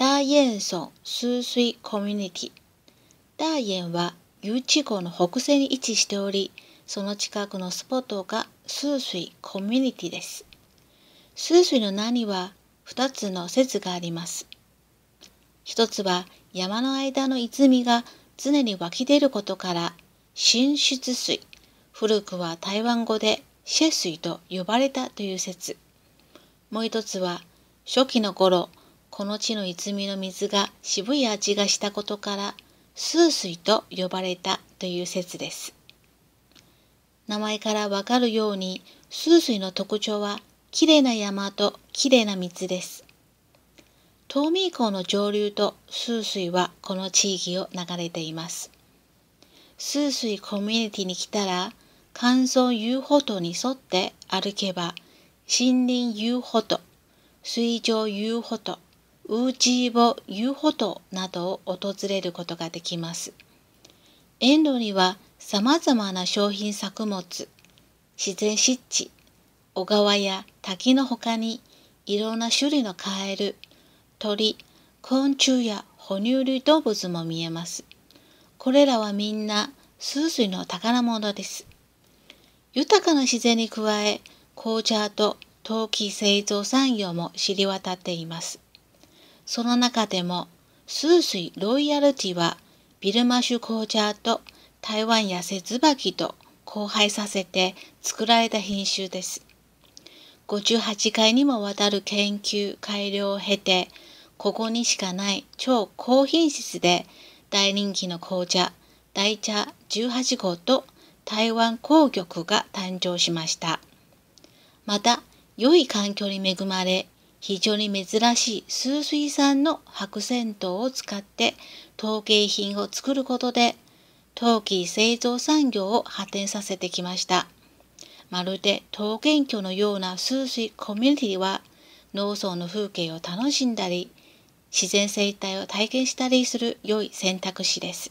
大園村数水コミュニティ。大園は有地湖の北西に位置しており、その近くのスポットが数水コミュニティです。数水の名には2つの説があります。一つは山の間の泉が常に湧き出ることから、浸出水、古くは台湾語でシェ水と呼ばれたという説。もう一つは初期の頃、この地の泉の水が渋い味がしたことからスー水と呼ばれたという説です。名前からわかるようにスー水の特徴はきれいな山ときれいな水です。東名港の上流とスー水はこの地域を流れています。スー水コミュニティに来たら乾燥遊歩道に沿って歩けば森林遊歩道、水上遊歩道、ウーチーボ・ユーホトなどを訪れることができます。遠路には様々な商品作物、自然湿地、小川や滝の他にいろんな種類のカエル、鳥、昆虫や哺乳類動物も見えます。これらはみんな数水の宝物です。豊かな自然に加え、紅茶と陶器製造産業も知り渡っています。その中でも、スースイロイヤルティはビルマ酒紅茶と台湾痩せ椿と交配させて作られた品種です。58回にもわたる研究改良を経て、ここにしかない超高品質で大人気の紅茶、大茶18号と台湾紅玉が誕生しました。また、良い環境に恵まれ、非常に珍しい数水産の白銭湯を使って陶芸品を作ることで陶器製造産業を発展させてきました。まるで陶芸居のような数水コミュニティは農村の風景を楽しんだり自然生態を体験したりする良い選択肢です。